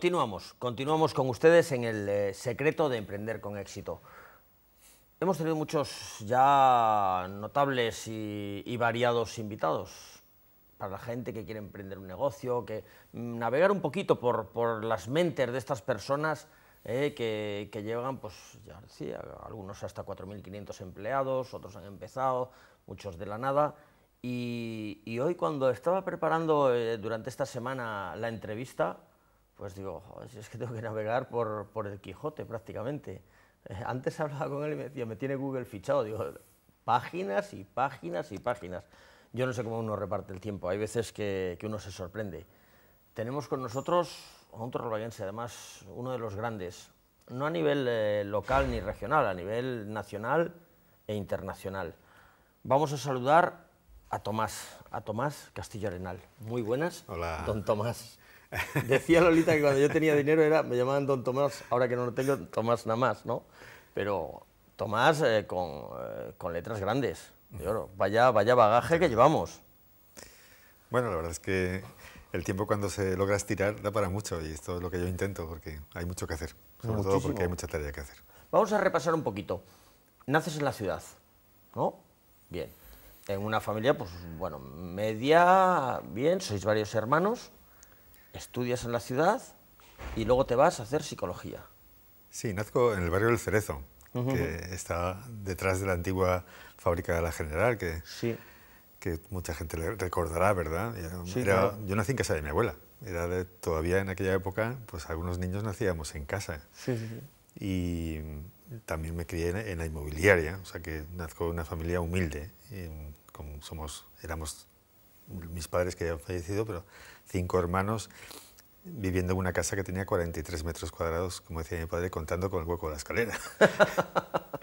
Continuamos, continuamos con ustedes en el eh, secreto de emprender con éxito. Hemos tenido muchos ya notables y, variados invitados para la gente que quiere emprender un negocio, que mm, navegar un poquito por, las mentes de estas personas eh, que, llegan, pues ya decía, algunos hasta 4.500 empleados, otros han empezado, muchos de la nada. Y, hoy cuando estaba preparando eh, durante esta semana la entrevista, pues digo, es que tengo que navegar por, el Quijote prácticamente. Eh, antes hablaba con él y me decía, me tiene Google fichado, digo, páginas y páginas y páginas. Yo no sé cómo uno reparte el tiempo, hay veces que, uno se sorprende. Tenemos con nosotros a un además uno de los grandes, no a nivel eh, local ni regional, a nivel nacional e internacional. Vamos a saludar a Tomás, a Tomás Castillo Arenal. Muy buenas, Hola. don Tomás. Decía Lolita que cuando yo tenía dinero era, me llamaban Don Tomás, ahora que no lo tengo, Tomás nada más, ¿no? Pero Tomás eh, eh, con, letras grandes, Vaya, vaya bagaje que llevamos. Bueno, la verdad es que el tiempo cuando se logra estirar da para mucho y esto es lo que yo intento porque hay mucho que hacer, sobre todo porque hay mucha tarea que hacer. Vamos a repasar un poquito. Naces en la ciudad, ¿no? Bien. En una familia, pues bueno, media, bien, sois varios hermanos estudias en la ciudad y luego te vas a hacer psicología. Sí, nazco en el barrio del Cerezo, que está detrás de la antigua fábrica de la General, que, sí. que mucha gente le recordará, ¿verdad? Yo nací en casa de mi abuela. todavía en aquella época, pues algunos niños nacíamos en casa. Sí, y también me crié en, la inmobiliaria, o sea que nazco en una familia humilde. como somos, éramos mis padres que ya han fallecido, pero cinco hermanos viviendo en una casa que tenía 43 metros cuadrados, como decía mi padre, contando con el hueco de la escalera.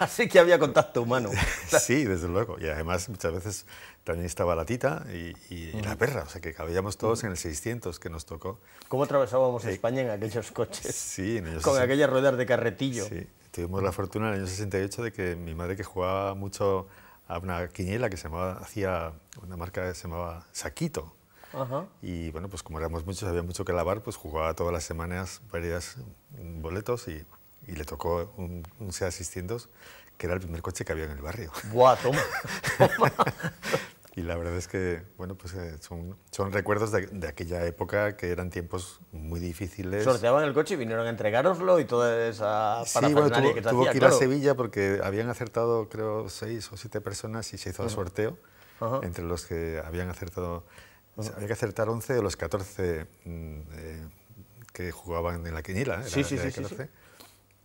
Así que había contacto humano. sí, desde luego. Y además muchas veces también estaba la tita y, la perra, o sea que cabíamos todos en el 600 que nos tocó. ¿Cómo atravesábamos eh, España en aquellos coches? Sí, Con aquellas ruedas de carretillo. Sí, tuvimos la fortuna en el año 68 de que mi madre que jugaba mucho a una quiniela que se llamaba, hacía una marca que se llamaba Saquito. Y bueno, pues como éramos muchos, había mucho que lavar, pues jugaba todas las semanas varias mm, boletos y, le tocó un, un SEA 600, que era el primer coche que había en el barrio. ¡Buah, toma. Y la verdad es que, bueno, pues eh, son, recuerdos de, aquella época que eran tiempos muy difíciles. Sorteaban el coche y vinieron a entregaroslo y toda esa parafernalia tuvo, que tuvo que ir a Sevilla porque habían acertado, creo, seis o siete personas y se hizo el sorteo entre los que habían acertado. había que acertar 11 de los 14 mm, eh, que jugaban en la quinila. Sí, sí, sí,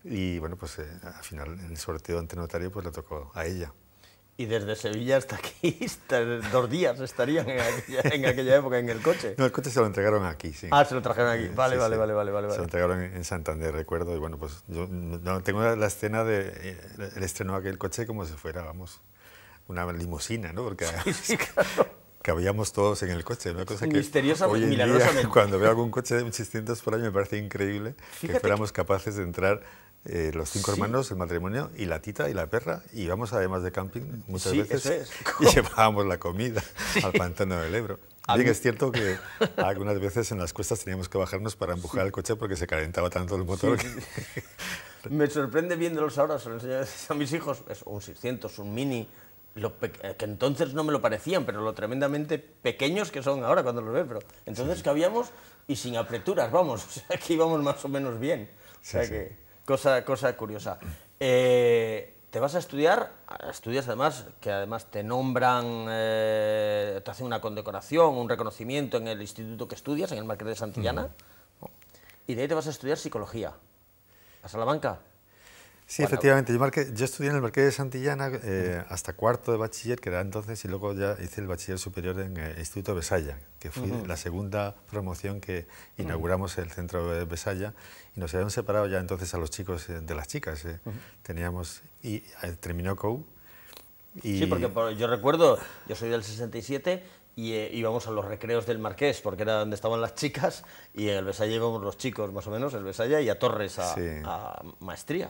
Y bueno, pues eh, al final el sorteo ante notario pues le tocó a ella. Y desde Sevilla hasta aquí, dos días estarían en aquella, época en el coche. No, el coche se lo entregaron aquí, sí. Ah, se lo trajeron aquí. Vale, vale, vale, vale, vale, Se lo entregaron en Santander, recuerdo. Y bueno, pues yo tengo la escena de. Él eh, estrenó aquel coche como si fuera, vamos, una limusina, ¿no? Porque sí, claro. cabíamos todos en el coche. Una cosa que Misteriosa, hoy milagrosa cuando veo algún coche de 1600 por año me parece increíble que fuéramos capaces de entrar eh, los cinco hermanos, el matrimonio y la tita y la perra. Y vamos además de camping muchas veces y llevábamos la comida al pantano del Ebro. es cierto que algunas veces en las cuestas teníamos que bajarnos para empujar el coche porque se calentaba tanto el motor. Me sorprende viéndolos ahora, se lo enseño a mis hijos, es un 600, un mini, eh, que entonces no me lo parecían, pero lo tremendamente pequeños que son ahora cuando los veo. Pero entonces cabíamos y sin apreturas, vamos, o sea que íbamos más o menos bien. O sea que cosa, curiosa. Eh, te vas a estudiar, estudias además, que además te nombran, eh, te hacen una condecoración, un reconocimiento en el instituto que estudias, en el Marqués de Santillana, mm. y de ahí te vas a estudiar psicología. ¿A Salamanca? Sí, efectivamente. Yo, yo, estudié en el Marqués de Santillana eh, hasta cuarto de bachiller, que era entonces, y luego ya hice el bachiller superior en el eh, Instituto Besaya, que fue la segunda promoción que inauguramos el centro de Besaya, y nos habían separado ya entonces a los chicos eh, de las chicas. Teníamos, y terminó COU. Sí, porque yo recuerdo, yo soy del 67, y íbamos a los recreos del Marqués, porque era donde estaban las chicas, y en el Besaya íbamos los chicos, más o menos, el Besaya, y a Torres a, a Maestría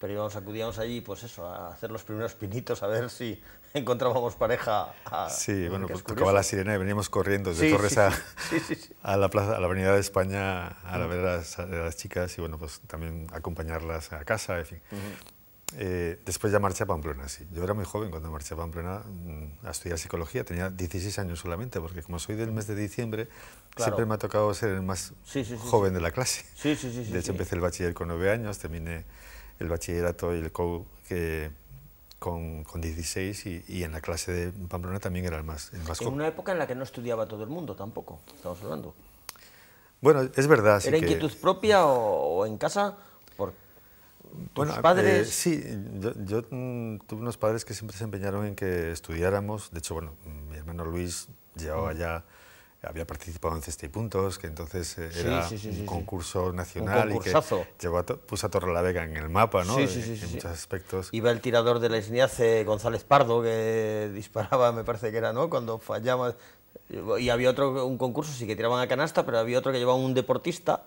pero íbamos, acudíamos allí, pues eso, a hacer los primeros pinitos, a ver si encontrábamos pareja. sí, bueno, pues tocaba la sirena y veníamos corriendo de Torres a, la a la Avenida de España a ver a las, chicas y, bueno, pues también acompañarlas a casa, en fin. Eh, después ya marché a Pamplona, sí. Yo era muy joven cuando marché a Pamplona mm, a estudiar psicología, tenía 16 años solamente, porque como soy del mes de diciembre, siempre me ha tocado ser el más joven de la clase. Sí, sí, sí. De hecho, empecé el bachiller con 9 años, terminé el bachillerato y el co que con, con 16 y, en la clase de Pamplona también era el más, el En una época en la que no estudiaba todo el mundo tampoco, estamos hablando. Bueno, es verdad. ¿Era inquietud propia o, en casa? Por... bueno, eh, padres? sí, yo, mm, tuve unos padres que siempre se empeñaron en que estudiáramos. De hecho, bueno, mi hermano Luis llevaba mm. ya había participado en Cesta y Puntos, que entonces eh, era un concurso nacional y que llevó a puso a Vega en el mapa, ¿no? Eh, en, muchos aspectos. Iba el tirador de la Esniace, González Pardo, que disparaba, me parece que era, ¿no? Cuando fallaba. Y había otro, un concurso, sí que tiraban a canasta, pero había otro que llevaba un deportista,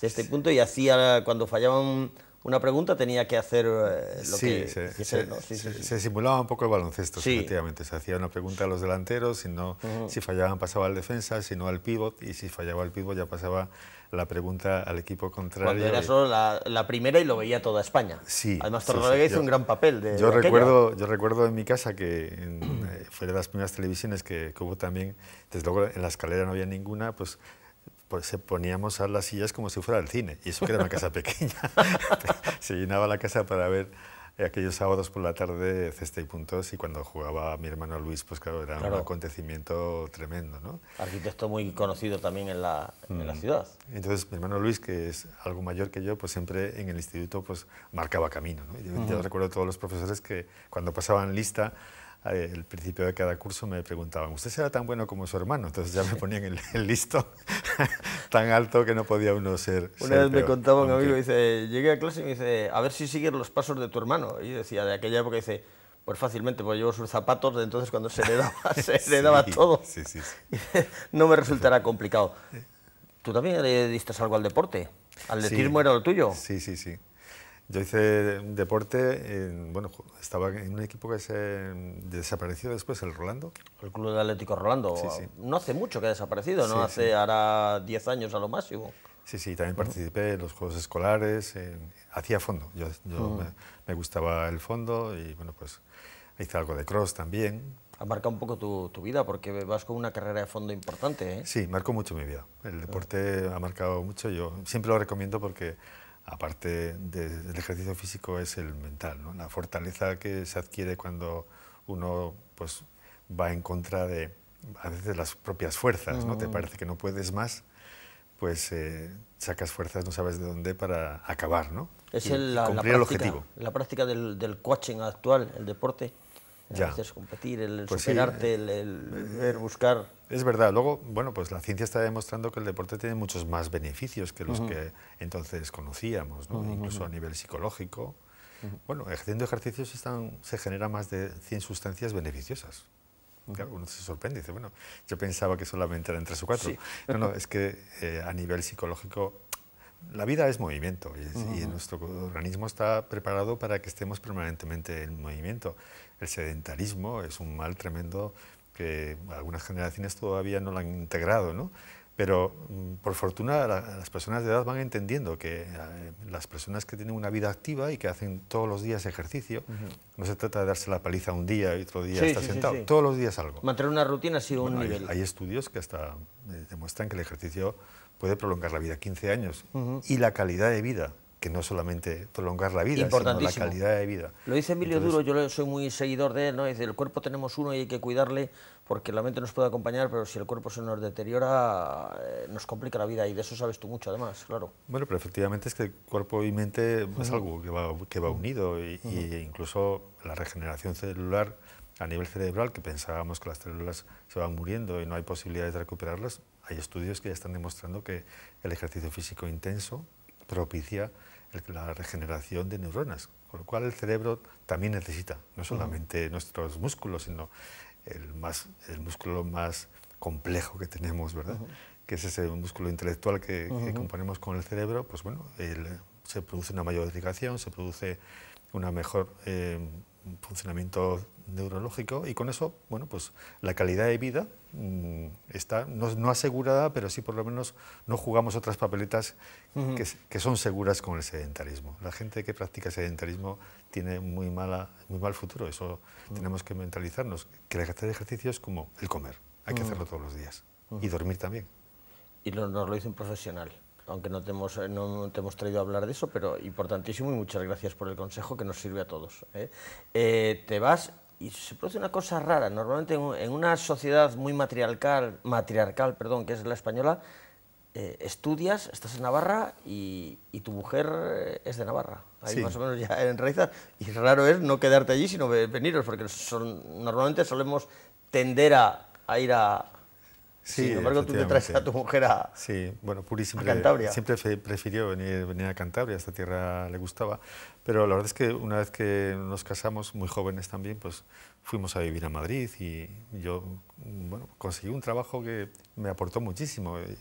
de y punto y hacía, cuando fallaban una pregunta tenía que hacer eh, lo sí, que se, simulaba un poco el baloncesto, efectivamente. Se hacía una pregunta a los delanteros, si, no, si fallaban pasaba al defensa, si no al pívot, y si fallaba al pívot ya pasaba la pregunta al equipo contrario. Cuando era solo la, primera y lo veía toda España. Sí. Además, Torrelavega hizo un gran papel. De, yo, recuerdo, yo recuerdo en mi casa que eh, fue de las primeras televisiones que, que hubo también, desde luego en la escalera no había ninguna, pues pues, se poníamos a las sillas como si fuera el cine, y eso que era una casa pequeña. se llenaba la casa para ver aquellos sábados por la tarde cesta y puntos y cuando jugaba mi hermano Luis, pues claro, era un acontecimiento tremendo. ¿no? Arquitecto muy conocido también en la, en la, mm. ciudad. Entonces mi hermano Luis, que es algo mayor que yo, pues siempre en el instituto pues marcaba camino. yo, yo recuerdo a todos los profesores que cuando pasaban lista eh, el principio de cada curso me preguntaban, ¿usted será tan bueno como su hermano? Entonces ya me ponían el, listo tan alto que no podía uno ser. Una vez me contaba un amigo, dice, llegué a clase y me dice, a ver si sigues los pasos de tu hermano. Y decía, de aquella época, dice, pues fácilmente, porque llevo sus zapatos, de entonces cuando se le se le todo. Sí, sí, no me resultará complicado. Eh. ¿Tú también le diste algo al deporte? ¿Al ¿Atletismo era lo tuyo? Sí, sí, sí. Yo hice deporte, en, bueno, estaba en un equipo que se desapareció después, el Rolando. El Club Atlético Rolando. Sí, sí. No hace mucho que ha desaparecido, ¿no? hace, ahora 10 años a lo máximo. Sí, sí, también participé en los juegos escolares, hacía fondo. Yo, mm. me, gustaba el fondo y, bueno, pues hice algo de cross también. Ha marcado un poco tu, vida porque vas con una carrera de fondo importante, ¿eh? Sí, marcó mucho mi vida. El ah. deporte ha marcado mucho. Yo siempre lo recomiendo porque aparte del ejercicio físico, es el mental, la fortaleza que se adquiere cuando uno pues, va en contra de las propias fuerzas, ¿no? Te mm. parece que no puedes más, pues eh, sacas fuerzas, no sabes de dónde, para acabar, ¿no? Es la, práctica, objetivo. La práctica del, coaching actual, el deporte. Ya. competir, el pues superarte, eh, el, eh, buscar es verdad. Luego, bueno, pues la ciencia está demostrando que el deporte tiene muchos más beneficios que los que entonces conocíamos, incluso a nivel psicológico. Bueno, haciendo ejercicios se generan más de 100 sustancias beneficiosas. uno se sorprende y dice, bueno, yo pensaba que solamente eran tres o cuatro. No, no, es que eh, a nivel psicológico la vida es movimiento y, nuestro organismo está preparado para que estemos permanentemente en movimiento. El sedentarismo es un mal tremendo que algunas generaciones todavía no lo han integrado, ¿no? Pero mm, por fortuna las personas de edad van entendiendo que eh, las personas que tienen una vida activa y que hacen todos los días ejercicio, no se trata de darse la paliza un día y otro día está estar sentado, todos los días algo. Mantener una rutina ha sido un hay, nivel. Hay estudios que hasta eh, demuestran que el ejercicio puede prolongar la vida 15 años y la calidad de vida que no solamente prolongar la vida, sino la calidad de vida. Lo dice Emilio Duro, yo soy muy seguidor de él, ¿no? Dice, el cuerpo tenemos uno y hay que cuidarle porque la mente nos puede acompañar, pero si el cuerpo se nos deteriora, eh, nos complica la vida y de eso sabes tú mucho además, claro. Bueno, pero efectivamente es que cuerpo y mente es algo que va, unido e incluso la regeneración celular a nivel cerebral, que pensábamos que las células se van muriendo y no hay posibilidades de recuperarlas, hay estudios que ya están demostrando que el ejercicio físico intenso propicia la regeneración de neuronas, con lo cual el cerebro también necesita, no solamente nuestros músculos, sino el, más, el músculo más complejo que tenemos, ¿verdad? Que es ese músculo intelectual que, componemos con el cerebro, pues bueno, se produce una mayor dedicación, se produce una mejor eh, funcionamiento neurológico y con eso, bueno, pues la calidad de vida mm, está no, no, asegurada, pero sí por lo menos no jugamos otras papeletas que, son seguras con el sedentarismo. La gente que practica sedentarismo tiene muy, mala, muy mal futuro, eso tenemos que mentalizarnos, que hacer ejercicio es como el comer, hay que hacerlo todos los días y dormir también. Y lo, nos lo dice un profesional aunque no te, hemos, eh, hemos traído a hablar de eso, pero importantísimo y muchas gracias por el consejo que nos sirve a todos. ¿eh? Eh, te vas y se produce una cosa rara. Normalmente en, una sociedad muy matriarcal, matriarcal perdón, que es la española, estudias, estás en Navarra y, tu mujer es de Navarra. Ahí más o menos ya en Y raro es no quedarte allí, sino veniros, porque normalmente solemos tender a ir a, Sí, Sin embargo, tú te traes a tu mujer a, sí, bueno, Puri siempre, Cantabria. Siempre prefirió venir, a Cantabria, esta tierra le gustaba. Pero la verdad es que una vez que nos casamos, muy jóvenes también, pues fuimos a vivir a Madrid y yo bueno, conseguí un trabajo que me aportó muchísimo. Eh,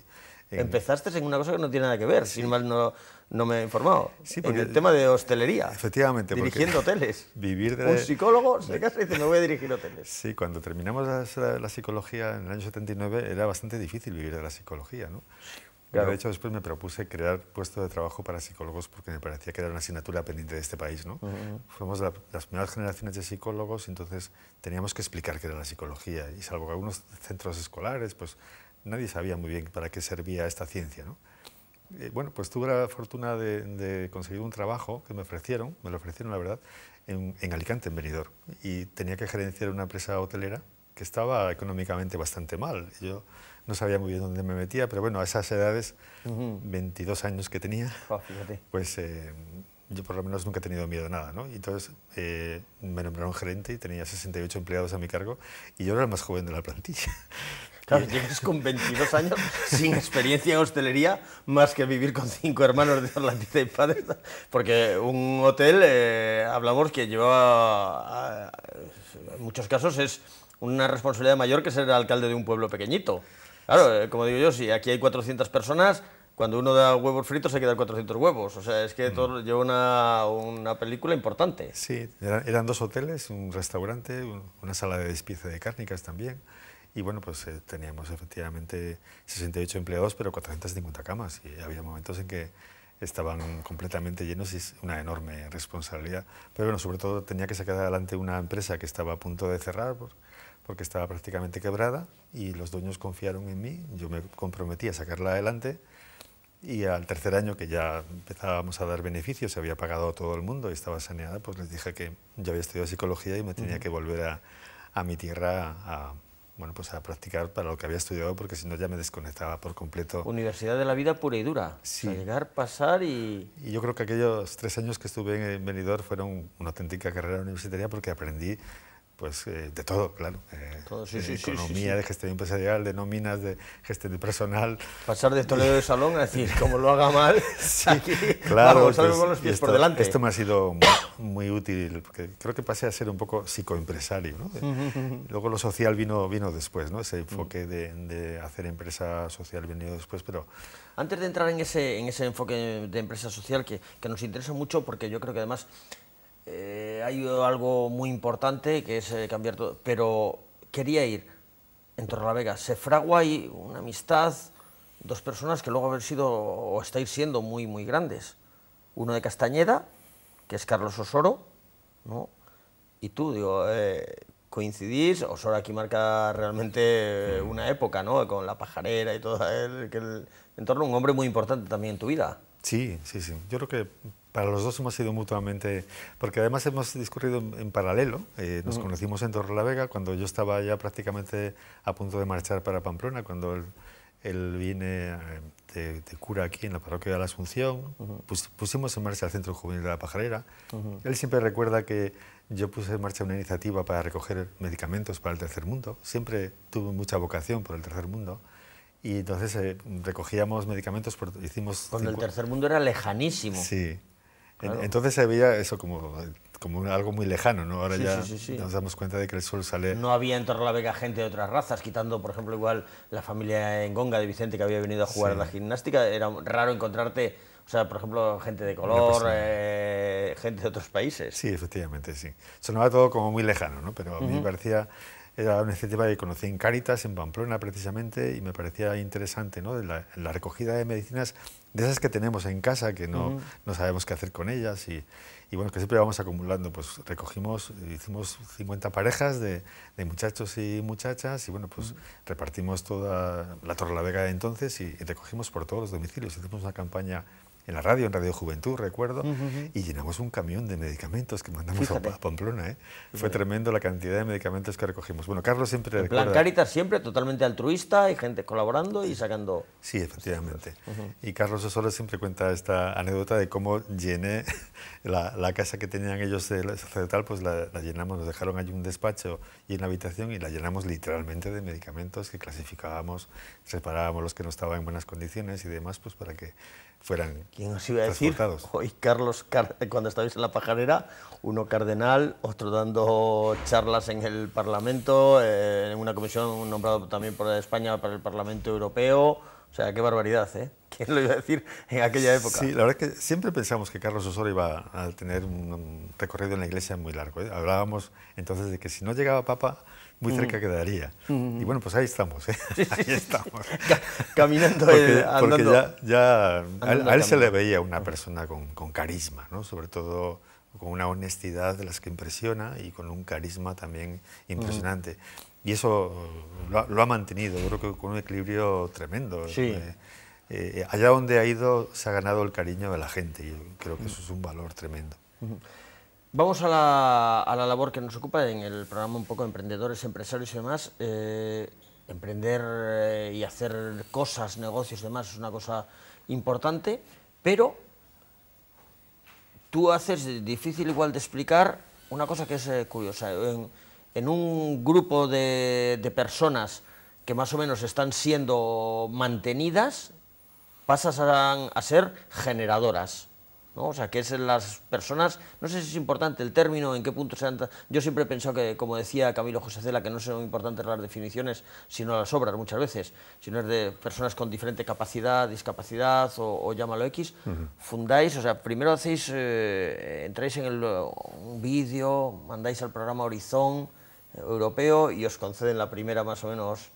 Empezaste en una cosa que no tiene nada que ver, sin mal no no me he informado. Sí, porque en el tema de hostelería. Efectivamente. Dirigiendo hoteles. Vivir de... Un psicólogo se casa y voy a dirigir hoteles. Sí, cuando terminamos la, psicología en el año 79 era bastante difícil vivir de la psicología, ¿no? de hecho, después me propuse crear puestos de trabajo para psicólogos porque me parecía que era una asignatura pendiente de este país. ¿no? Fuimos las primeras generaciones de psicólogos, entonces teníamos que explicar qué era la psicología. Y salvo que algunos centros escolares, pues nadie sabía muy bien para qué servía esta ciencia. ¿no? Eh, bueno, pues tuve la fortuna de, conseguir un trabajo que me ofrecieron, me lo ofrecieron la verdad, en, Alicante, en Benidorm. Y tenía que gerenciar una empresa hotelera que estaba económicamente bastante mal. Yo no sabía muy bien dónde me metía, pero bueno, a esas edades, 22 años que tenía, ah, pues eh, yo por lo menos nunca he tenido miedo a nada, ¿no? Entonces eh, me nombraron gerente y tenía 68 empleados a mi cargo y yo era el más joven de la plantilla. Claro, con 22 años sin experiencia en hostelería, más que vivir con cinco hermanos de Orlandita y padres, porque un hotel, eh, hablamos que lleva, eh, en muchos casos, es una responsabilidad mayor que ser alcalde de un pueblo pequeñito. Claro, eh, como digo yo, si aquí hay 400 personas, cuando uno da huevos fritos se quedan 400 huevos. O sea, es que mm. todo lleva una, una película importante. Sí, eran, eran, dos hoteles, un restaurante, una sala de despiece de cárnicas también. Y bueno, pues eh, teníamos efectivamente 68 empleados, pero 450 camas. Y había momentos en que estaban completamente llenos y es una enorme responsabilidad. Pero bueno, sobre todo tenía que sacar adelante una empresa que estaba a punto de cerrar porque estaba prácticamente quebrada y los dueños confiaron en mí. Yo me comprometí a sacarla adelante y al tercer año que ya empezábamos a dar beneficios, se había pagado a todo el mundo y estaba saneada, pues les dije que yo había estudiado psicología y me tenía que volver a, a mi tierra a, bueno, pues a practicar para lo que había estudiado, porque si no ya me desconectaba por completo. Universidad de la vida pura y dura. Sí. llegar, pasar y... Y yo creo que aquellos tres años que estuve en Benidorm fueron una auténtica carrera universitaria porque aprendí pues eh, de todo, claro. Eh, economía, de gestión empresarial, de nóminas, de gestión de personal. Pasar de Toledo de Salón a decir, como lo haga mal, aquí, claro, vamos, pues, los pies esto, por delante. Esto me ha sido muy, útil, porque creo que pasé a ser un poco psicoempresario. Luego lo social vino, vino después, ¿no? ese enfoque mm. de, hacer empresa social vino después, pero... Antes de entrar en ese, en ese enfoque de empresa social que, que nos interesa mucho, porque yo creo que además eh, hay algo muy importante que es eh, cambiar todo, pero quería ir en Torrelavega. Se fragua ahí una amistad, dos personas que luego han sido o estáis siendo muy, muy grandes. Uno de Castañeda, que es Carlos Osoro, ¿no? y tú, digo, eh, coincidís, Osoro aquí marca realmente eh, una época, ¿no? con la pajarera y todo, que el entorno, un hombre muy importante también en tu vida. Sí, sí, sí. Yo creo que para los dos hemos sido mutuamente, porque además hemos discurrido en, paralelo. Eh, nos conocimos en Torre la Vega cuando yo estaba ya prácticamente a punto de marchar para Pamplona, cuando él, él viene eh, de, cura aquí en la parroquia de la Asunción. pusimos en marcha el Centro Juvenil de la Pajarera. Él siempre recuerda que yo puse en marcha una iniciativa para recoger medicamentos para el tercer mundo. Siempre tuve mucha vocación por el tercer mundo y entonces eh, recogíamos medicamentos, hicimos... Cuando el tercer mundo era lejanísimo. Sí. Entonces se veía eso como, como algo muy lejano, ¿no? Ahora ya nos damos cuenta de que el sol sale... No había en Torla la Vega gente de otras razas, quitando, por ejemplo, igual la familia en Gonga de Vicente que había venido a jugar a la gimnástica. Era raro encontrarte, o sea, por ejemplo, gente de color, eh, gente de otros países. Sí, efectivamente, sí. Sonaba todo como muy lejano, ¿no? Pero a mí me parecía era una este iniciativa que conocí en Cáritas, en Pamplona precisamente, y me parecía interesante ¿no? la, recogida de medicinas de esas que tenemos en casa, que no, sabemos qué hacer con ellas y, bueno, que siempre vamos acumulando. Pues recogimos, hicimos 50 parejas de, muchachos y muchachas y bueno, pues repartimos toda la Torre la Vega de entonces y, y recogimos por todos los domicilios. Hicimos una campaña en la radio, en Radio Juventud, recuerdo, y llenamos un camión de medicamentos que mandamos a Pamplona. ¿eh? Fue tremendo la cantidad de medicamentos que recogimos. Bueno, Carlos siempre en plan Caritas siempre totalmente altruista y gente colaborando y sacando... Sí, efectivamente. Y Carlos Osorio siempre cuenta esta anécdota de cómo llené la, casa que tenían ellos de sacerdotal, pues la, la llenamos, nos dejaron allí un despacho y una habitación y la llenamos literalmente de medicamentos que clasificábamos, separábamos los que no estaban en buenas condiciones y demás, pues para que fueran ¿Quién os iba a decir? Hoy Carlos, cuando estabais en la pajarera, uno cardenal, otro dando charlas en el Parlamento, eh, en una comisión nombrada también por España para el Parlamento Europeo. O sea, qué barbaridad, ¿eh? ¿Quién lo iba a decir en aquella época? Sí, la verdad es que siempre pensamos que Carlos Osorio iba a tener un recorrido en la iglesia muy largo. ¿eh? Hablábamos entonces de que si no llegaba Papa, muy cerca mm. quedaría. Y mm. bueno, pues ahí estamos, ¿eh? ahí estamos. Caminando, eh, andando, porque ya, a, él, se le veía una persona con, carisma, ¿no? sobre todo con una honestidad de las que impresiona y con un carisma también mm. impresionante. Y eso lo, ha mantenido, creo que con un equilibrio tremendo. Eh, allá donde ha ido se ha ganado el cariño de la gente y creo que eso es un valor tremendo. Vamos a la, labor que nos ocupa en el programa un poco emprendedores, empresarios y demás. Eh, emprender eh, y hacer cosas, negocios y demás es una cosa importante, pero tú haces difícil igual de explicar una cosa que es eh, curiosa. En, un grupo de, personas que más o menos están siendo mantenidas, pasas a ser generadoras. ¿no? O sea, que es las personas, no sé si es importante el término, en qué punto se han... Yo siempre he pensado que, como decía Camilo José Cela, que no son importantes las definiciones, sino las obras muchas veces, sino es de personas con diferente capacidad, discapacidad o, llámalo X, fundáis, o sea, primero hacéis, eh, entráis en el, un vídeo, mandáis al programa Horizon Europeo y os conceden la primera más o menos...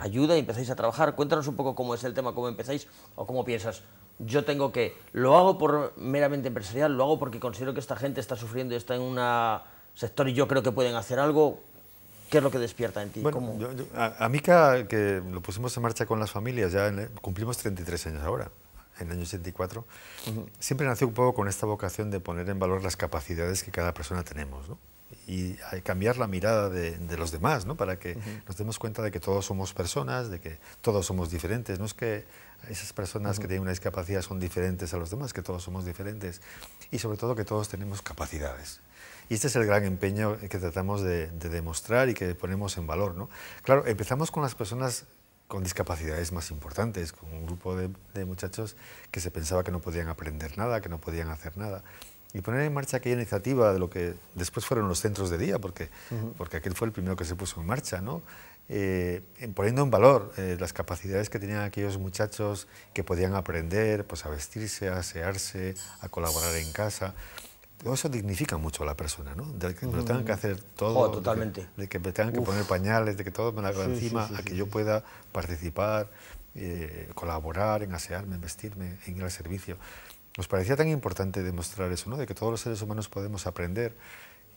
ayuda y empezáis a trabajar. Cuéntanos un poco cómo es el tema, cómo empezáis o cómo piensas, yo tengo que, lo hago por meramente empresarial, lo hago porque considero que esta gente está sufriendo y está en un sector y yo creo que pueden hacer algo. ¿Qué es lo que despierta en ti? Bueno, a, mí que, lo pusimos en marcha con las familias, ya cumplimos 33 años ahora, en el año 84, siempre nació un poco con esta vocación de poner en valor las capacidades que cada persona tenemos. ¿no? y cambiar la mirada de, los demás, ¿no? para que nos demos cuenta de que todos somos personas, de que todos somos diferentes. No es que esas personas que tienen una discapacidad son diferentes a los demás, que todos somos diferentes y sobre todo que todos tenemos capacidades. Y este es el gran empeño que tratamos de, demostrar y que ponemos en valor. ¿no? Claro, empezamos con las personas con discapacidades más importantes, con un grupo de, muchachos que se pensaba que no podían aprender nada, que no podían hacer nada. Y poner en marcha aquella iniciativa de lo que después fueron los centros de día, porque, porque aquel fue el primero que se puso en marcha, ¿no? eh, poniendo en valor eh, las capacidades que tenían aquellos muchachos que podían aprender pues, a vestirse, a asearse, a colaborar en casa. Todo eso dignifica mucho a la persona, ¿no? De que me lo tengan que mm. hacer todo. Oh, totalmente. De que, me tengan que poner pañales, de que todo me lo haga encima, a que yo pueda participar, eh, colaborar en asearme, en vestirme, en ir al servicio. Nos parecía tan importante demostrar eso, ¿no? De que todos los seres humanos podemos aprender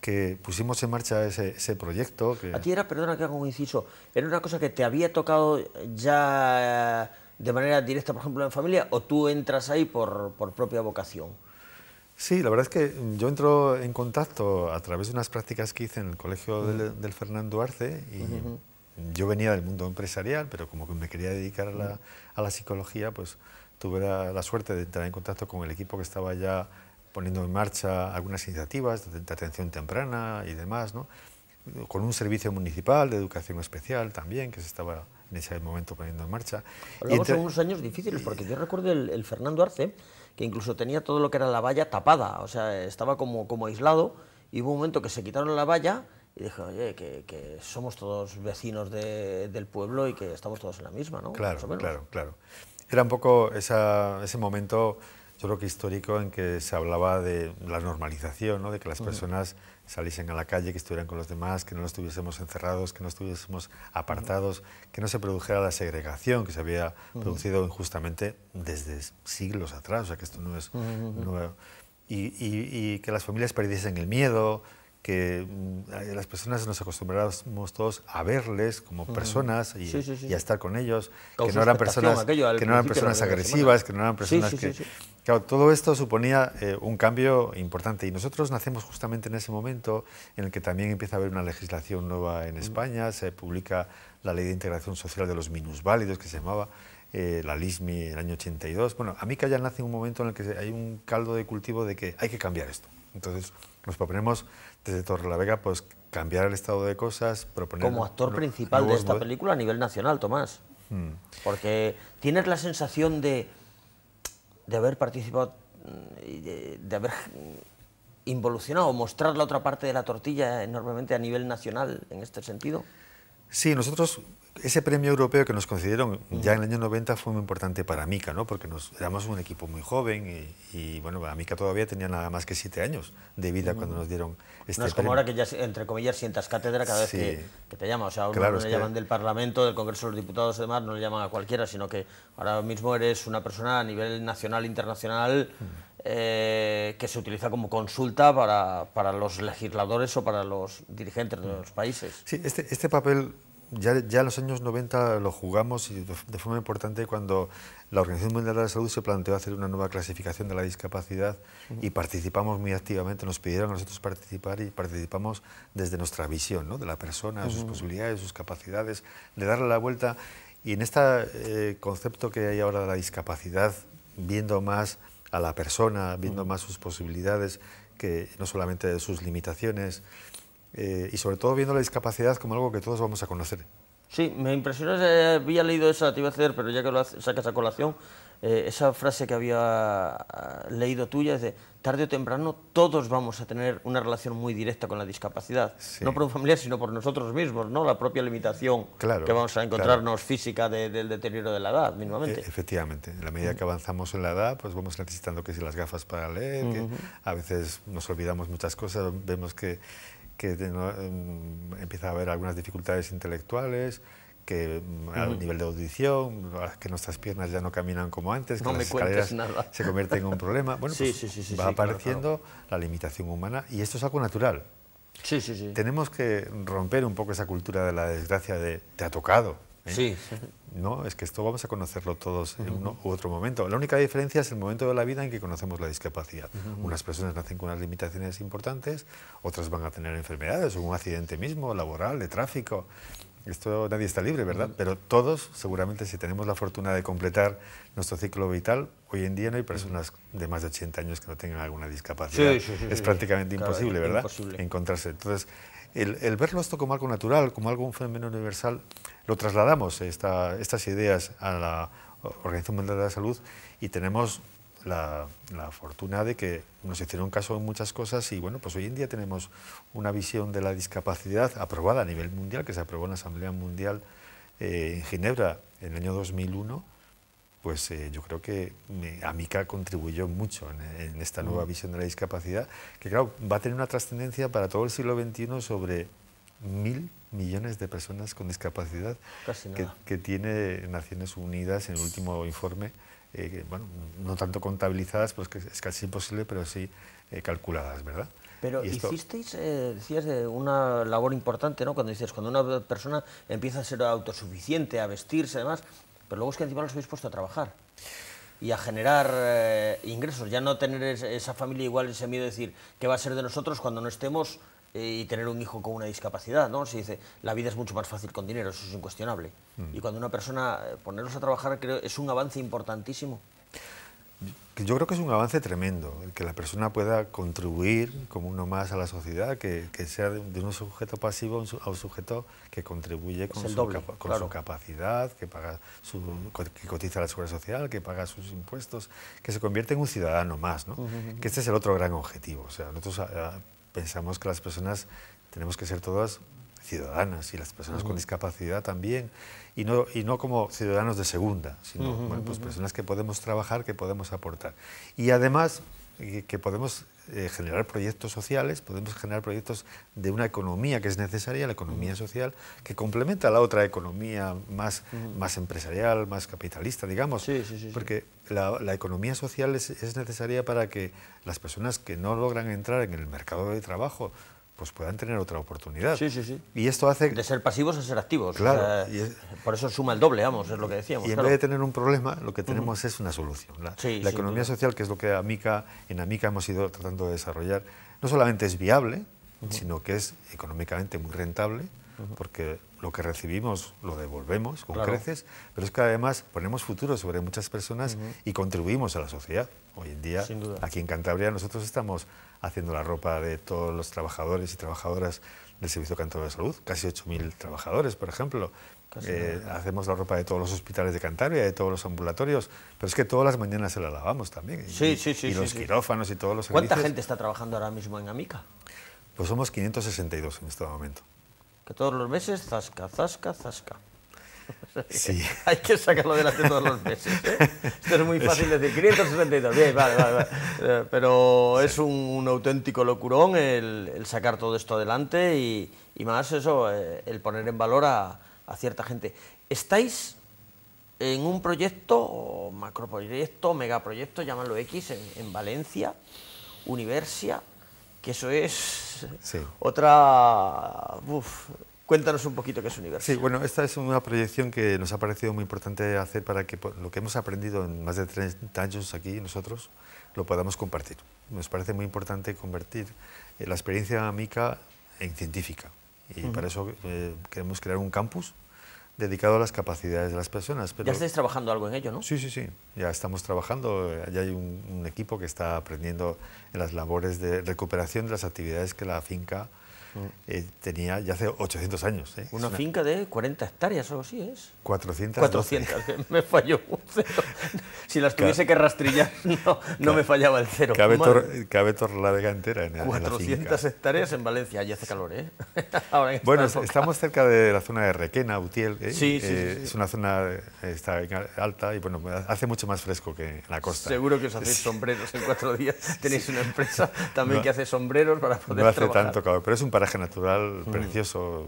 que pusimos en marcha ese, proyecto. Que... A ti era, perdona que hago un inciso, era una cosa que te había tocado ya de manera directa, por ejemplo, en familia, o tú entras ahí por, propia vocación. Sí, la verdad es que yo entro en contacto a través de unas prácticas que hice en el colegio del, Fernando Arce y yo venía del mundo empresarial, pero como que me quería dedicar a la, psicología, pues tuve la, la, suerte de entrar en contacto con el equipo que estaba ya poniendo en marcha algunas iniciativas de atención temprana y demás, ¿no? con un servicio municipal de educación especial también, que se estaba en ese momento poniendo en marcha. Hablamos de unos años difíciles, porque yo recuerdo el, Fernando Arce, que incluso tenía todo lo que era la valla tapada, o sea, estaba como, como aislado, y hubo un momento que se quitaron la valla y dije, oye, que, somos todos vecinos del pueblo y que estamos todos en la misma, ¿no? Claro, claro, claro. Era un poco ese momento histórico en que se hablaba de la normalización, ¿no? de que las personas saliesen a la calle, que estuvieran con los demás, que no estuviésemos encerrados, que no estuviésemos apartados, que no se produjera la segregación que se había producido injustamente desde siglos atrás, o sea que esto no es nuevo. y que las familias perdiesen el miedo, que mm, eh, las personas nos acostumbramos todos a verles como personas y, a estar con ellos, que no, eran personas, que no eran personas agresivas, que no eran personas que... Claro, todo esto suponía eh, un cambio importante y nosotros nacemos justamente en ese momento en el que también empieza a haber una legislación nueva en mm. España, se publica la Ley de Integración Social de los Minusválidos, que se llamaba, eh, la LISMI en el año 82. Bueno, a mí que ya nace un momento en el que hay un caldo de cultivo de que hay que cambiar esto. Entonces nos proponemos desde Vega, pues cambiar el estado de cosas, proponer... Como actor principal de esta película a nivel nacional, Tomás. Hmm. Porque tienes la sensación de, de haber participado, de, de haber involucionado, mostrar la otra parte de la tortilla enormemente a nivel nacional en este sentido. Sí, nosotros ese premio europeo que nos concedieron ya en el año 90 fue muy importante para Mica, ¿no? porque nos, éramos un equipo muy joven y, bueno, Mica todavía tenía nada más que siete años de vida cuando nos dieron este No es este como ahora que ya, entre comillas, sientas cátedra cada vez que, te llaman. O sea, claro, no le llaman del Parlamento, del Congreso de los Diputados y demás, no le llaman a cualquiera, sino que ahora mismo eres una persona a nivel nacional, internacional... Mm. Eh, que se utiliza como consulta para, los legisladores o para los dirigentes de mm. los países. Sí, este, este papel ya, ya en los años 90 lo jugamos y de forma importante cuando la Organización Mundial de la Salud se planteó hacer una nueva clasificación de la discapacidad y participamos muy activamente, nos pidieron a nosotros participar y participamos desde nuestra visión ¿no? de la persona, de sus posibilidades, sus capacidades, de darle la vuelta. Y en este eh, concepto que hay ahora de la discapacidad, viendo más a la persona, viendo más sus posibilidades, que no solamente sus limitaciones, eh, y sobre todo viendo la discapacidad como algo que todos vamos a conocer. Sí, me impresiona, había leído esa, te iba a hacer, pero ya que lo sacas a colación, eh, esa frase que había ah, leído tuya es de tarde o temprano todos vamos a tener una relación muy directa con la discapacidad, no por un familiar, sino por nosotros mismos, ¿no? La propia limitación que vamos a encontrarnos física del deterioro de la edad, mínimamente. E, efectivamente, en la medida que avanzamos en la edad, pues vamos necesitando que si las gafas para leer, que a veces nos olvidamos muchas cosas, vemos que que em, empieza a haber algunas dificultades intelectuales, que mm, a nivel de audición, que nuestras piernas ya no caminan como antes, que las escaleras se convierten en un problema. Bueno, pues va apareciendo la limitación humana y esto es algo natural. Tenemos que romper un poco esa cultura de la desgracia de te ha tocado, ¿eh? Sí. No, es que esto vamos a conocerlo todos en uno u otro momento. La única diferencia es el momento de la vida en que conocemos la discapacidad. Unas personas nacen con unas limitaciones importantes, otras van a tener enfermedades, un accidente mismo, laboral, de tráfico. Esto nadie está libre, ¿verdad? Pero todos, seguramente, si tenemos la fortuna de completar nuestro ciclo vital, hoy en día no hay personas de más de 80 años que no tengan alguna discapacidad. es prácticamente imposible, ¿verdad? Encontrarse. Entonces, el verlo esto como algo natural, como algo un fenómeno universal, lo trasladamos estas ideas a la Organización Mundial de la Salud y tenemos la, fortuna de que nos hicieron caso en muchas cosas y bueno, pues hoy en día tenemos una visión de la discapacidad aprobada a nivel mundial, que se aprobó en la Asamblea Mundial eh, en Ginebra en el año 2001, pues eh, yo creo que me, AMICA contribuyó mucho en, esta nueva mm. visión de la discapacidad, que claro, va a tener una trascendencia para todo el siglo XXI sobre mil millones de personas con discapacidad que, tiene Naciones Unidas en el último informe, eh, no tanto contabilizadas, pues que es casi imposible, pero sí eh, calculadas, ¿verdad? Pero hicisteis, eh, decías, de una labor importante, ¿no? Cuando dices, cuando una persona empieza a ser autosuficiente, a vestirse, además, pero luego es que encima los habéis puesto a trabajar y a generar ingresos, ya no tener esa familia igual, ese miedo de decir qué va a ser de nosotros cuando no estemos eh, y tener un hijo con una discapacidad, ¿no? Se dice, la vida es mucho más fácil con dinero, eso es incuestionable. Mm. Y cuando una persona, eh, ponerlos a trabajar, creo, es un avance importantísimo. Yo creo que es un avance tremendo, el que la persona pueda contribuir como uno más a la sociedad, que, sea de, un sujeto pasivo a un sujeto que contribuye con, su, capacidad, que, paga cotiza la seguridad social, que paga sus impuestos, que se convierte en un ciudadano más, ¿no? que este es el otro gran objetivo. O sea, nosotros ah, pensamos que las personas tenemos que ser todas ciudadanas y las personas con discapacidad también, y no, y no como ciudadanos de segunda, sino pues personas que podemos trabajar, que podemos aportar. Y además, que podemos eh, generar proyectos sociales, podemos generar proyectos de una economía que es necesaria, la economía social, que complementa a la otra economía más, más empresarial, más capitalista, digamos. porque la, economía social es, es necesaria para que las personas que no logran entrar en el mercado de trabajo pues puedan tener otra oportunidad. Y esto hace... De ser pasivos a ser activos. Por eso suma el doble, vamos, es lo que decíamos. Y en vez de tener un problema, lo que tenemos es una solución. La, economía social, que es lo que en Amica hemos ido tratando de desarrollar, no solamente es viable, sino que es económicamente muy rentable, porque lo que recibimos lo devolvemos con creces, pero es que además ponemos futuro sobre muchas personas y contribuimos a la sociedad. Hoy en día, aquí en Cantabria, nosotros estamos haciendo la ropa de todos los trabajadores y trabajadoras del Servicio Cantón de Salud, casi 8.000 trabajadores, por ejemplo. Eh, hacemos la ropa de todos los hospitales de Cantabria, de todos los ambulatorios, pero es que todas las mañanas se la lavamos también. Sí, sí, sí. Y los quirófanos y todos los servicios. ¿Cuánta gente está trabajando ahora mismo en Amica? Pues somos 562 en este momento. Que todos los meses, zasca, zasca, zasca. Sí. Hay que sacarlo delante todos los meses. ¿eh? Esto es muy fácil decir. 562, bien, vale, vale. Eh, pero es un, auténtico locurón el, sacar todo esto adelante y, más eso, eh, el poner en valor a, cierta gente. ¿Estáis en un proyecto, macroproyecto, megaproyecto, llámalo X, en, Valencia, Universia, que eso es otra... Uf, Cuéntanos un poquito qué es Universo. Sí, bueno, esta es una proyección que nos ha parecido muy importante hacer para que pues, lo que hemos aprendido en más de 30 años aquí nosotros lo podamos compartir. Nos parece muy importante convertir eh, la experiencia mica en científica y para eso eh, queremos crear un campus dedicado a las capacidades de las personas. Pero... Ya estáis trabajando algo en ello, ¿no? Sí, sí, sí. Ya estamos trabajando. Ya hay un, un equipo que está aprendiendo en las labores de recuperación de las actividades que la finca eh, tenía ya hace 800 años. ¿eh? Una, finca de 40 hectáreas o así es. 400. 400, me falló un cero. Si las tuviese que rastrillar, no, no me fallaba el cero. Cabe, tor, la vega entera en, 400 la hectáreas en Valencia, y hace calor, ¿eh? bueno, estamos cerca de la zona de Requena, Utiel. ¿eh? Eh, es una zona está alta y bueno, hace mucho más fresco que la costa. Seguro que os hacéis sombreros en cuatro días. Tenéis una empresa también que hace sombreros para poder trabajar... no hace tanto calor, pero es un natural mm. precioso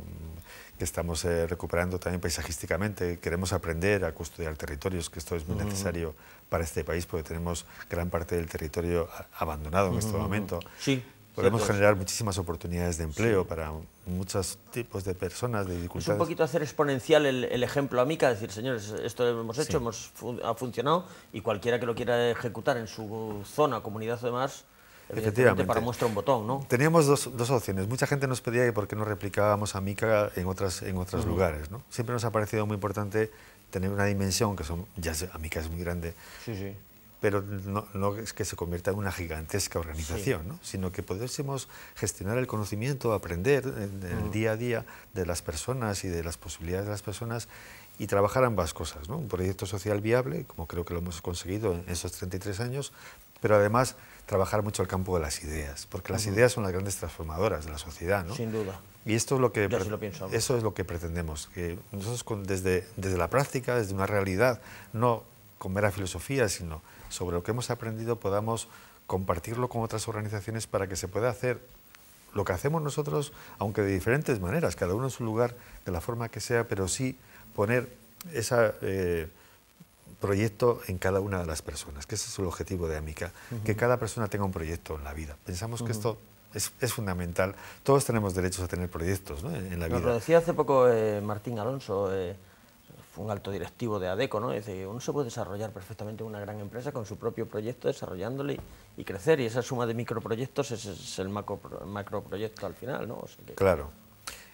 que estamos eh, recuperando también paisajísticamente. Queremos aprender a custodiar territorios, que esto es muy mm. necesario para este país porque tenemos gran parte del territorio abandonado en este mm. momento. Sí. Podemos generar muchísimas oportunidades de empleo para muchos tipos de personas, de dificultades. Es un poquito hacer exponencial el, ejemplo a mica, decir, señores, esto lo hemos hecho, hemos, ha funcionado y cualquiera que lo quiera ejecutar en su zona, comunidad o demás, Efectivamente. Para muestra un botón, ¿no? Teníamos dos, dos, opciones. Mucha gente nos pedía que por qué no replicábamos a Mica en, otras, en otros lugares, ¿no? Siempre nos ha parecido muy importante tener una dimensión, que son, ya a Mica es muy grande, sí, sí. pero no, es que se convierta en una gigantesca organización, ¿no? sino que pudiésemos gestionar el conocimiento, aprender en, el día a día de las personas y de las posibilidades de las personas y trabajar ambas cosas, ¿no? Un proyecto social viable, como creo que lo hemos conseguido en esos 33 años, pero además trabajar mucho el campo de las ideas, porque las ideas son las grandes transformadoras de la sociedad, ¿no? Sin duda. Y esto es lo que eso es lo que pretendemos, que nosotros desde, desde la práctica, desde una realidad, no con mera filosofía, sino sobre lo que hemos aprendido podamos compartirlo con otras organizaciones para que se pueda hacer lo que hacemos nosotros, aunque de diferentes maneras, cada uno en su lugar, de la forma que sea, pero sí poner esa eh, proyecto en cada una de las personas, que ese es el objetivo de Amica, que cada persona tenga un proyecto en la vida. Pensamos que esto es, fundamental. Todos tenemos derechos a tener proyectos ¿no? en, la vida. Lo decía hace poco eh, Martín Alonso, eh, fue un alto directivo de ADECO, ¿no? Dice, uno se puede desarrollar perfectamente una gran empresa con su propio proyecto, desarrollándole y, crecer. Y esa suma de microproyectos es, es el macroproyecto macro al final, ¿no? Claro.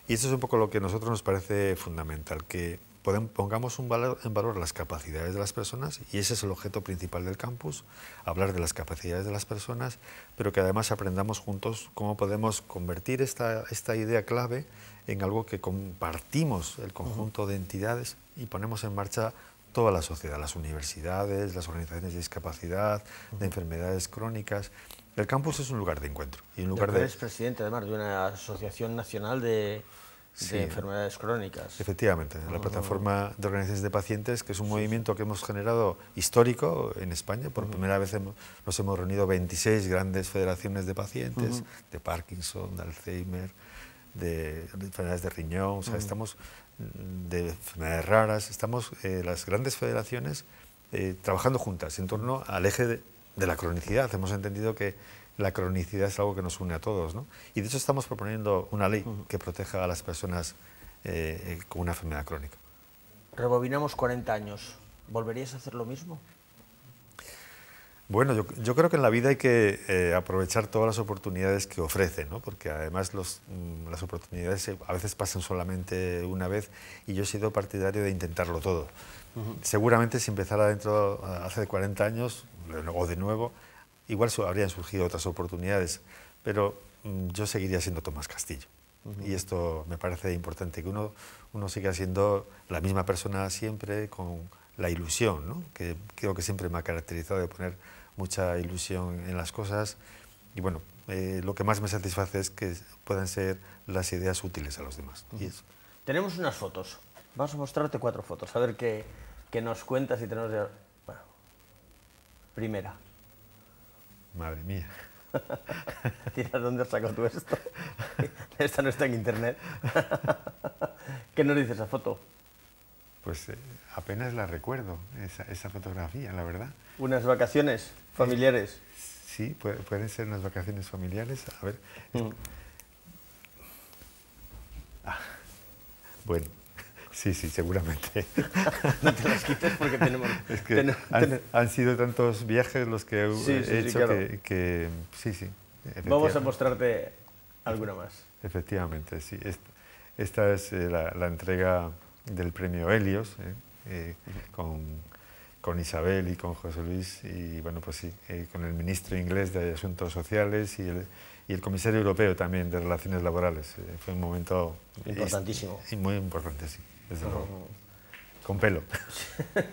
Y eso es un poco lo que a nosotros nos parece fundamental, que pongamos un valor, en valor las capacidades de las personas, y ese es el objeto principal del campus, hablar de las capacidades de las personas, pero que además aprendamos juntos cómo podemos convertir esta, esta idea clave en algo que compartimos el conjunto de entidades y ponemos en marcha toda la sociedad, las universidades, las organizaciones de discapacidad, de enfermedades crónicas. El campus es un lugar de encuentro. Y un lugar de... Eres presidente, además, de una asociación nacional de sí. de enfermedades crónicas. Efectivamente, la plataforma de organizaciones de pacientes, que es un movimiento que hemos generado histórico en España. Por primera vez nos hemos reunido 26 grandes federaciones de pacientes, de Parkinson, de Alzheimer, de, enfermedades de riñón, o sea, estamos de enfermedades raras, estamos eh, las grandes federaciones eh, trabajando juntas en torno al eje de la cronicidad. Hemos entendido que la cronicidad es algo que nos une a todos. ¿no? Y de hecho estamos proponiendo una ley que proteja a las personas eh, eh, con una enfermedad crónica. Rebobinamos 40 años. ¿Volverías a hacer lo mismo? Bueno, yo, creo que en la vida hay que eh, aprovechar todas las oportunidades que ofrece, ¿no? porque además mm, las oportunidades a veces pasan solamente una vez y yo he sido partidario de intentarlo todo. Seguramente si empezara dentro hace 40 años o de nuevo, Igual habrían surgido otras oportunidades, pero mm, yo seguiría siendo Tomás Castillo. Y esto me parece importante, que uno, uno siga siendo la misma persona siempre, con la ilusión, que creo que siempre me ha caracterizado de poner mucha ilusión en las cosas. Y bueno, eh, lo que más me satisface es que puedan ser las ideas útiles a los demás. Tenemos unas fotos. Vamos a mostrarte cuatro fotos, a ver qué, qué nos cuentas y tenemos... primera. Madre mía. ¿dónde has sacado tú esto? Esta no está en internet. ¿Qué nos dice esa foto? Pues eh, apenas la recuerdo, esa, fotografía, la verdad. ¿Unas vacaciones familiares? sí, pueden ser unas vacaciones familiares. A ver. Mm. Ah, bueno. Sí, sí, seguramente. no te las quites porque tenemos... han, sido tantos viajes los que he, hecho que, Sí, sí. Vamos a mostrarte alguna más. Efectivamente, sí. Esta, es eh, la, entrega del premio Helios eh, eh, con, con, Isabel y con José Luis y, bueno, pues sí, con el ministro inglés de Asuntos Sociales y el y el comisario europeo también de Relaciones Laborales. Eh, fue un momento... Importantísimo. Y, muy importante, sí, Con pelo.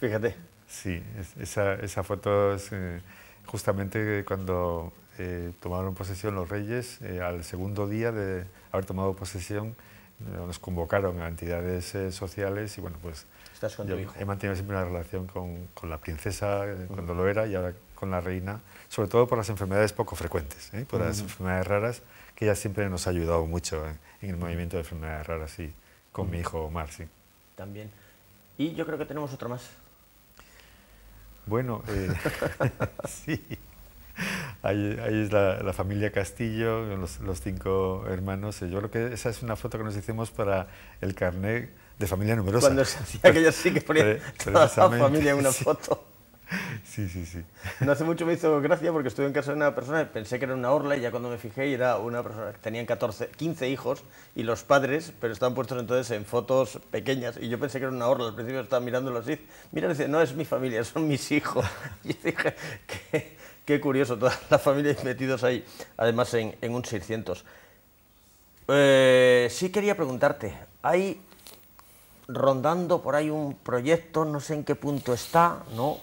Fíjate. Sí, esa, foto es eh, justamente cuando eh, tomaron posesión los reyes, al segundo día de haber tomado posesión, eh, nos convocaron a entidades eh, sociales y bueno, pues he mantenido siempre una relación con, la princesa eh, cuando lo era y ahora con la reina, sobre todo por las enfermedades poco frecuentes, por las enfermedades raras, que ella siempre nos ha ayudado mucho en, el movimiento de enfermedades raras y con mi hijo Omar, También. Y yo creo que tenemos otro más. Bueno, sí. Ahí, es la, familia Castillo, los, cinco hermanos. Yo creo que esa es una foto que nos hicimos para el carnet de familia numerosa. Cuando se hacía aquello sí que ponía toda la familia en una foto. Sí, sí, sí. No hace mucho me hizo gracia porque estuve en casa de una persona, pensé que era una orla y ya cuando me fijé era una persona que tenían 14, 15 hijos y los padres, pero estaban puestos entonces en fotos pequeñas y yo pensé que era una orla, al principio estaba mirándolos y mira, dice, no es mi familia, son mis hijos. Y dije, ¿qué? Qué curioso, todas las familias metidos ahí, además en, un 600. Eh, sí quería preguntarte, hay rondando por ahí un proyecto, no sé en qué punto está, ¿no?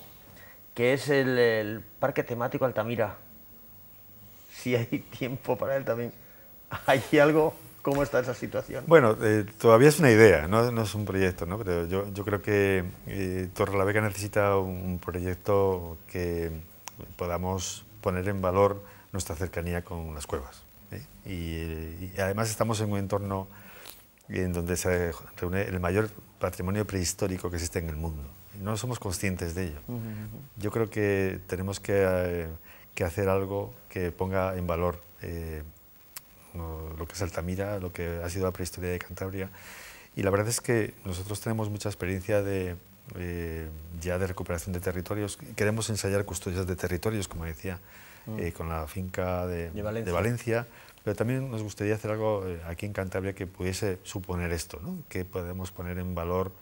Que es el, Parque Temático Altamira. Si hay tiempo para él también. ¿Hay algo? ¿Cómo está esa situación? Bueno, eh, todavía es una idea, no, es un proyecto, ¿no? Pero yo, creo que eh, Torre la necesita un proyecto que podamos poner en valor nuestra cercanía con las cuevas. ¿eh? Y, además estamos en un entorno en donde se reúne el mayor patrimonio prehistórico que existe en el mundo. No somos conscientes de ello. Yo creo que tenemos que, eh, que, hacer algo que ponga en valor eh, lo que es Altamira, lo que ha sido la prehistoria de Cantabria. Y la verdad es que nosotros tenemos mucha experiencia de, eh, ya de recuperación de territorios. Queremos ensayar custodias de territorios, como decía, mm. eh, con la finca de, de, Valencia. pero también nos gustaría hacer algo eh, aquí en Cantabria que pudiese suponer esto, ¿no? que podemos poner en valor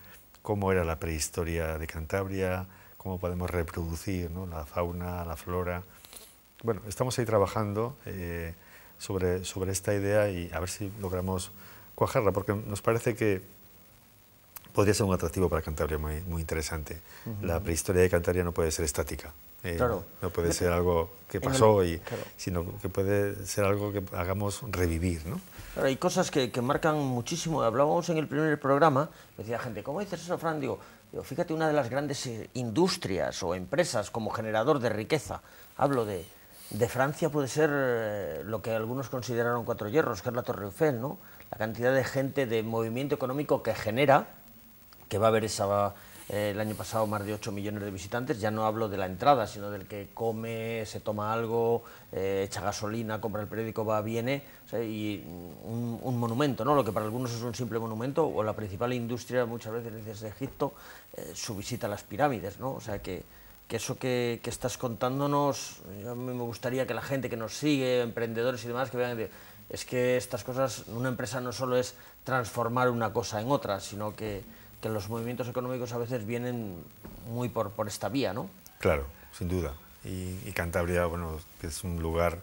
cómo era la prehistoria de Cantabria, cómo podemos reproducir ¿no? la fauna, la flora. Bueno, estamos ahí trabajando sobre, sobre esta idea y a ver si logramos cuajarla, porque nos parece que podría ser un atractivo para Cantabria muy, muy interesante. La prehistoria de Cantabria no puede ser estática. Eh, no puede ser algo que pasó, y, sino que puede ser algo que hagamos revivir. ¿no? hay cosas que, marcan muchísimo. Hablábamos en el primer programa, decía gente, ¿cómo dices eso, Fran? Digo, fíjate, una de las grandes eh, industrias o empresas como generador de riqueza, hablo de, de Francia, puede ser eh, lo que algunos consideraron cuatro hierros, que es la Torre Eiffel, ¿no? La cantidad de gente, de movimiento económico que genera, que va a haber esa... Eh, el año pasado más de 8 millones de visitantes, ya no hablo de la entrada, sino del que come, se toma algo, eh, echa gasolina, compra el periódico, va, viene, y un, monumento, ¿no? lo que para algunos es un simple monumento, o la principal industria muchas veces desde Egipto, eh, su visita a las pirámides, ¿no? o sea que, eso que, estás contándonos, a mí me gustaría que la gente que nos sigue, emprendedores y demás, que vean... Es que estas cosas, una empresa no solo es transformar una cosa en otra, sino que que los movimientos económicos a veces vienen muy por, esta vía, ¿no? Claro, sin duda. Y, Cantabria, bueno, que es un lugar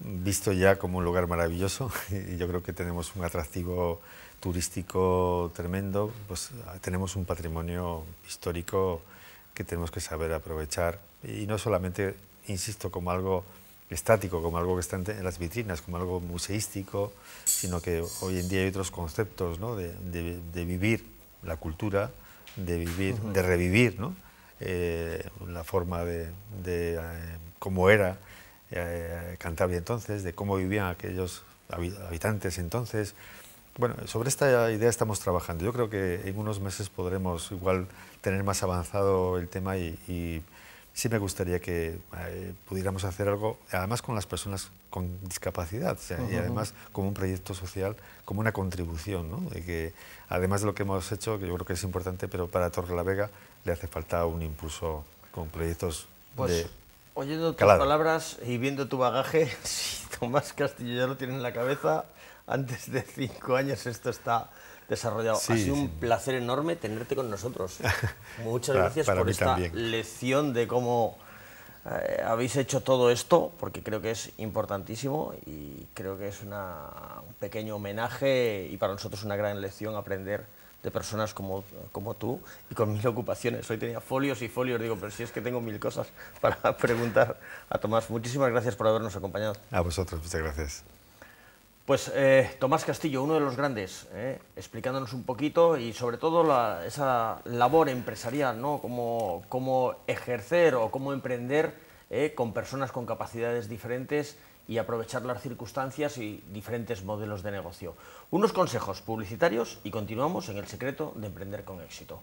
visto ya como un lugar maravilloso y yo creo que tenemos un atractivo turístico tremendo, pues tenemos un patrimonio histórico que tenemos que saber aprovechar y no solamente, insisto, como algo estático, como algo que está en las vitrinas, como algo museístico, sino que hoy en día hay otros conceptos ¿no? de, de vivir la cultura, de vivir, de revivir, la eh, forma de, eh, cómo era eh, Cantabria entonces, de cómo vivían aquellos habitantes entonces. Bueno, sobre esta idea estamos trabajando. Yo creo que en unos meses podremos igual tener más avanzado el tema y sí me gustaría que eh, pudiéramos hacer algo, además con las personas con discapacidad, y además como un proyecto social, como una contribución, ¿no? que además de lo que hemos hecho, que yo creo que es importante, pero para Torre la Vega le hace falta un impulso con proyectos pues, de Oyendo tus palabras y viendo tu bagaje, si Tomás Castillo ya lo tiene en la cabeza, antes de cinco años esto está desarrollado. ha sido un placer enorme tenerte con nosotros. Muchas gracias por esta lección de cómo eh, habéis hecho todo esto, porque creo que es importantísimo y creo que es un pequeño homenaje y para nosotros una gran lección aprender de personas como, como tú y con mil ocupaciones. Hoy tenía folios y folios, digo, pero si es que tengo mil cosas para preguntar a Tomás. Muchísimas gracias por habernos acompañado. A vosotros, muchas gracias. Pues eh, Tomás Castillo, uno de los grandes, eh, explicándonos un poquito y sobre todo esa labor empresarial, ¿no? Cómo, ejercer o cómo emprender eh, con personas con capacidades diferentes y aprovechar las circunstancias y diferentes modelos de negocio. Unos consejos publicitarios y continuamos en el secreto de emprender con éxito.